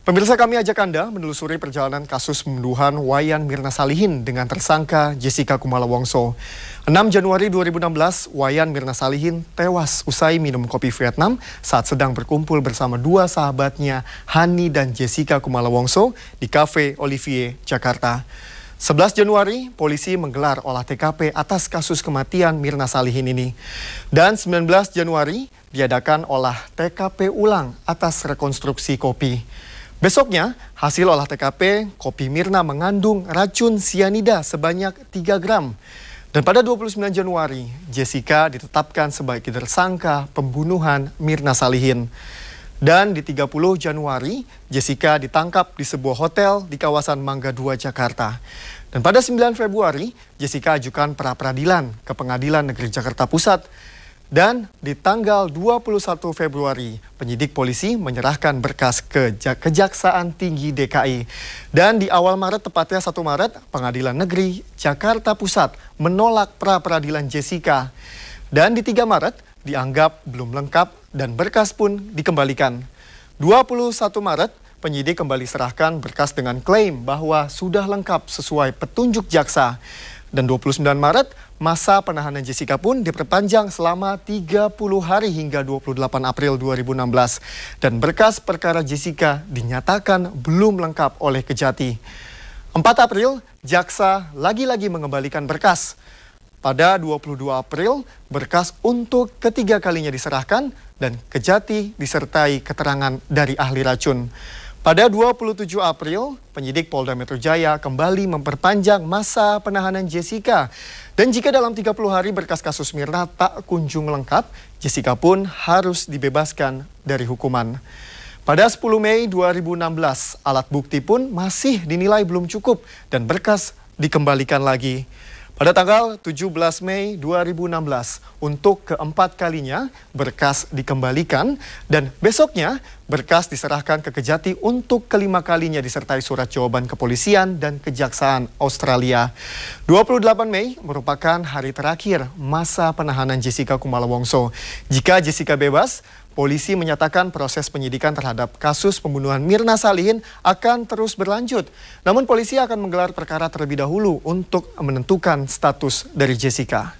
Pemirsa kami ajak Anda menelusuri perjalanan kasus pembunuhan Wayan Mirna Salihin dengan tersangka Jessica Kumala Wongso. 6 Januari 2016, Wayan Mirna Salihin tewas usai minum kopi Vietnam saat sedang berkumpul bersama dua sahabatnya Hani dan Jessica Kumala Wongso di Cafe Olivier, Jakarta. 11 Januari, polisi menggelar olah TKP atas kasus kematian Mirna Salihin ini. Dan 19 Januari, diadakan olah TKP ulang atas rekonstruksi kopi. Besoknya, hasil olah TKP, kopi Mirna mengandung racun sianida sebanyak 3 gram. Dan pada 29 Januari, Jessica ditetapkan sebagai tersangka pembunuhan Mirna Salihin. Dan di 30 Januari, Jessica ditangkap di sebuah hotel di kawasan Mangga 2, Jakarta. Dan pada 9 Februari, Jessica ajukan pra-peradilan ke Pengadilan Negeri Jakarta Pusat dan di tanggal 21 Februari, penyidik polisi menyerahkan berkas ke Kejaksaan Tinggi DKI. Dan di awal Maret, tepatnya 1 Maret, Pengadilan Negeri Jakarta Pusat menolak pra-peradilan Jessica. Dan di 3 Maret, dianggap belum lengkap dan berkas pun dikembalikan. 21 Maret, penyidik kembali serahkan berkas dengan klaim bahwa sudah lengkap sesuai petunjuk jaksa. Dan 29 Maret, masa penahanan Jessica pun diperpanjang selama 30 hari hingga 28 April 2016. Dan berkas perkara Jessica dinyatakan belum lengkap oleh Kejati. 4 April, jaksa lagi-lagi mengembalikan berkas. Pada 22 April, berkas untuk ketiga kalinya diserahkan dan Kejati disertai keterangan dari ahli racun. Pada 27 April, penyidik Polda Metro Jaya kembali memperpanjang masa penahanan Jessica. Dan jika dalam 30 hari berkas kasus Mirna tak kunjung lengkap, Jessica pun harus dibebaskan dari hukuman. Pada 10 Mei 2016, alat bukti pun masih dinilai belum cukup dan berkas dikembalikan lagi. Pada tanggal 17 Mei 2016, untuk keempat kalinya berkas dikembalikan dan besoknya berkas diserahkan ke Kejati untuk kelima kalinya disertai surat jawaban kepolisian dan kejaksaan Australia. 28 Mei merupakan hari terakhir masa penahanan Jessica Kumala Wongso. Jika Jessica bebas, Polisi menyatakan proses penyidikan terhadap kasus pembunuhan Mirna Salihin akan terus berlanjut. Namun polisi akan menggelar perkara terlebih dahulu untuk menentukan status dari Jessica.